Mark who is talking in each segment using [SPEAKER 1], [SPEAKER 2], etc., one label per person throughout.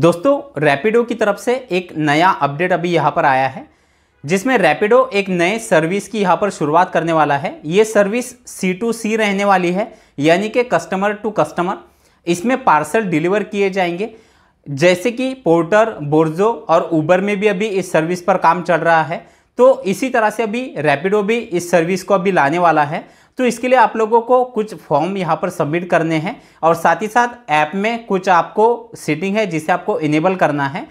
[SPEAKER 1] दोस्तों रैपिडो की तरफ से एक नया अपडेट अभी यहाँ पर आया है जिसमें रैपिडो एक नए सर्विस की यहाँ पर शुरुआत करने वाला है ये सर्विस सी टू सी रहने वाली है यानी कि कस्टमर टू कस्टमर इसमें पार्सल डिलीवर किए जाएंगे जैसे कि पोर्टर बोर्जो और ऊबर में भी अभी इस सर्विस पर काम चल रहा है तो इसी तरह से अभी रैपिडो भी इस सर्विस को अभी लाने वाला है तो इसके लिए आप लोगों को कुछ फॉर्म यहाँ पर सबमिट करने हैं और साथ ही साथ ऐप में कुछ आपको सेटिंग है जिसे आपको इनेबल करना है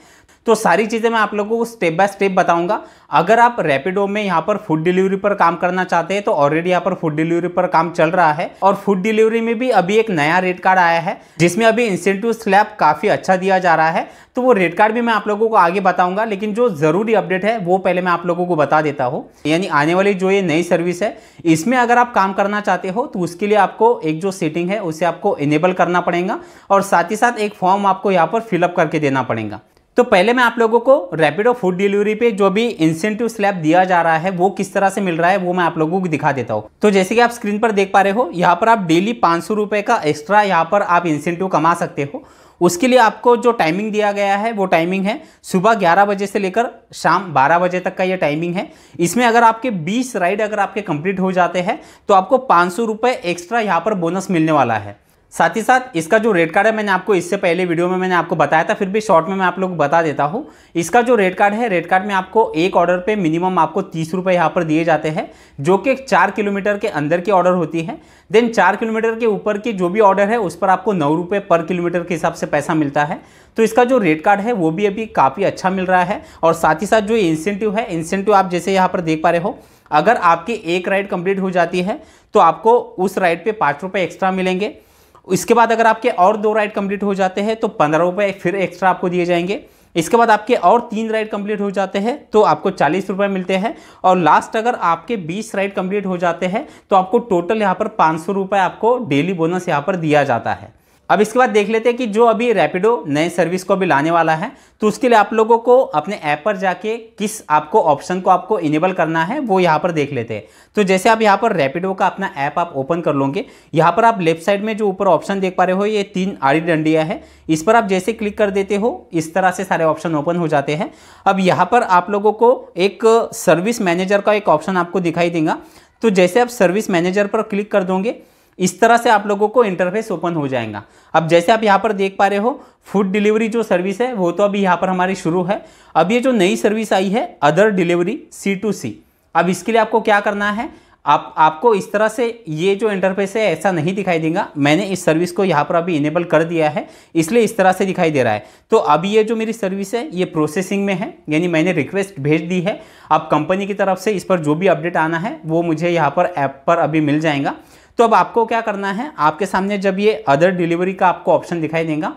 [SPEAKER 1] तो सारी चीज़ें मैं आप लोगों को स्टेप बाय स्टेप बताऊंगा अगर आप रैपिडो में यहाँ पर फूड डिलीवरी पर काम करना चाहते हैं तो ऑलरेडी यहाँ पर फूड डिलीवरी पर काम चल रहा है और फूड डिलीवरी में भी अभी एक नया रेट कार्ड आया है जिसमें अभी इंसेंटिव स्लैब काफ़ी अच्छा दिया जा रहा है तो वो रेट कार्ड भी मैं आप लोगों को आगे बताऊंगा लेकिन जो ज़रूरी अपडेट है वो पहले मैं आप लोगों को बता देता हूँ यानी आने वाली जो ये नई सर्विस है इसमें अगर आप काम करना चाहते हो तो उसके लिए आपको एक जो सेटिंग है उसे आपको इनेबल करना पड़ेगा और साथ ही साथ एक फॉर्म आपको यहाँ पर फिलअप करके देना पड़ेगा तो पहले मैं आप लोगों को रैपिडो फूड डिलीवरी पे जो भी इंसेंटिव स्लैब दिया जा रहा है वो किस तरह से मिल रहा है वो मैं आप लोगों को दिखा देता हूँ तो जैसे कि आप स्क्रीन पर देख पा रहे हो यहाँ पर आप डेली पाँच सौ का एक्स्ट्रा यहाँ पर आप इंसेंटिव कमा सकते हो उसके लिए आपको जो टाइमिंग दिया गया है वो टाइमिंग है सुबह 11 बजे से लेकर शाम 12 बजे तक का ये टाइमिंग है इसमें अगर आपके 20 राइड अगर आपके कंप्लीट हो जाते हैं तो आपको पाँच सौ एक्स्ट्रा यहाँ पर बोनस मिलने वाला है साथ ही साथ इसका जो रेड कार्ड है मैंने आपको इससे पहले वीडियो में मैंने आपको बताया था फिर भी शॉर्ट में मैं आप लोग बता देता हूँ इसका जो रेड कार्ड है रेड कार्ड में आपको एक ऑर्डर पे मिनिमम आपको तीस रुपये यहाँ पर दिए जाते हैं जो कि चार किलोमीटर के अंदर की ऑर्डर होती है देन चार किलोमीटर के ऊपर की जो भी ऑर्डर है उस पर आपको नौ रुपये पर किलोमीटर के हिसाब से पैसा मिलता है तो इसका जो रेट कार्ड है वो भी अभी काफ़ी अच्छा मिल रहा है और साथ ही साथ जो इंसेंटिव है इंसेंटिव आप जैसे यहाँ पर देख पा रहे हो अगर आपकी एक राइड कंप्लीट हो जाती है तो आपको उस राइड पर पाँच रुपये एक्स्ट्रा मिलेंगे इसके बाद अगर आपके और दो राइड कंप्लीट हो जाते हैं तो पंद्रह रुपये फिर एक्स्ट्रा आपको दिए जाएंगे इसके बाद आपके और तीन राइड कंप्लीट हो जाते हैं तो आपको चालीस रुपये मिलते हैं और लास्ट अगर आपके बीस राइड कंप्लीट हो जाते हैं तो आपको टोटल यहाँ पर पाँच सौ रुपये आपको डेली बोनस यहाँ पर दिया जाता है अब इसके बाद देख लेते हैं कि जो अभी रैपिडो नए सर्विस को अभी लाने वाला है तो उसके लिए आप लोगों को अपने ऐप पर जाके किस आपको ऑप्शन को आपको इनेबल करना है वो यहाँ पर देख लेते हैं तो जैसे आप यहाँ पर रैपिडो का अपना ऐप आप ओपन कर लोगे यहाँ पर आप लेफ्ट साइड में जो ऊपर ऑप्शन देख पा रहे हो ये तीन आड़ी डंडिया है इस पर आप जैसे क्लिक कर देते हो इस तरह से सारे ऑप्शन ओपन हो जाते हैं अब यहाँ पर आप लोगों को एक सर्विस मैनेजर का एक ऑप्शन आपको दिखाई देगा तो जैसे आप सर्विस मैनेजर पर क्लिक कर दोगे इस तरह से आप लोगों को इंटरफेस ओपन हो जाएगा अब जैसे आप यहाँ पर देख पा रहे हो फूड डिलीवरी जो सर्विस है वो तो अभी यहाँ पर हमारी शुरू है अब ये जो नई सर्विस आई है other delivery C to C अब इसके लिए आपको क्या करना है आप आपको इस तरह से ये जो इंटरफेस है ऐसा नहीं दिखाई देगा मैंने इस सर्विस को यहाँ पर अभी इनेबल कर दिया है इसलिए इस तरह से दिखाई दे रहा है तो अभी ये जो मेरी सर्विस है ये प्रोसेसिंग में है यानी मैंने रिक्वेस्ट भेज दी है अब कंपनी की तरफ से इस पर जो भी अपडेट आना है वो मुझे यहाँ पर ऐप पर अभी मिल जाएगा तो अब आपको क्या करना है आपके सामने जब ये अदर डिलीवरी का आपको ऑप्शन दिखाई देगा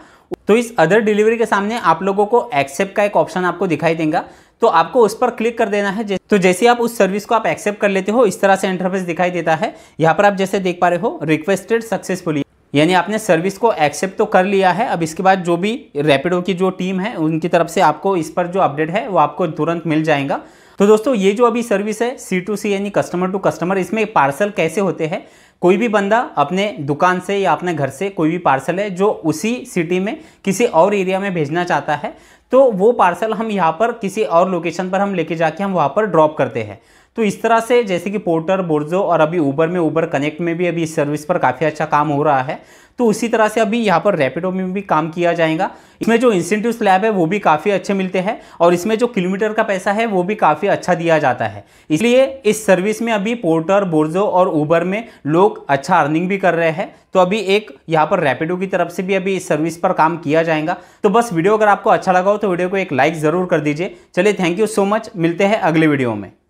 [SPEAKER 1] तो इस अदर डिलीवरी के सामने आप लोगों को एक्सेप्ट का एक ऑप्शन आपको दिखाई देगा तो आपको उस पर क्लिक कर देना है तो जैसे आप उस सर्विस को आप एक्सेप्ट कर लेते हो इस तरह से इंटरफेस दिखाई देता है यहाँ पर आप जैसे देख पा रहे हो रिक्वेस्टेड सक्सेसफुली यानी आपने सर्विस को एक्सेप्ट तो कर लिया है अब इसके बाद जो भी रैपिडो की जो टीम है उनकी तरफ से आपको इस पर जो अपडेट है वो आपको तुरंत मिल जाएगा तो दोस्तों ये जो अभी सर्विस है सी टू सी यानी कस्टमर टू कस्टमर इसमें पार्सल कैसे होते हैं कोई भी बंदा अपने दुकान से या अपने घर से कोई भी पार्सल है जो उसी सिटी में किसी और एरिया में भेजना चाहता है तो वो पार्सल हम यहाँ पर किसी और लोकेशन पर हम लेके जाके हम वहाँ पर ड्रॉप करते हैं तो इस तरह से जैसे कि पोर्टर बोर्जो और अभी ऊबर में ऊबर कनेक्ट में भी अभी इस सर्विस पर काफ़ी अच्छा काम हो रहा है तो उसी तरह से अभी यहाँ पर रैपिडो में भी काम किया जाएगा इसमें जो इंसेंटिव स्लैब है वो भी काफ़ी अच्छे मिलते हैं और इसमें जो किलोमीटर का पैसा है वो भी काफ़ी अच्छा दिया जाता है इसलिए इस सर्विस में अभी पोर्टर बोर्जो और ऊबर में लोग अच्छा अर्निंग भी कर रहे हैं तो अभी एक यहाँ पर रैपिडो की तरफ से भी अभी इस सर्विस पर काम किया जाएगा तो बस वीडियो अगर आपको अच्छा लगा हो तो वीडियो को एक लाइक ज़रूर कर दीजिए चलिए थैंक यू सो मच मिलते हैं अगले वीडियो में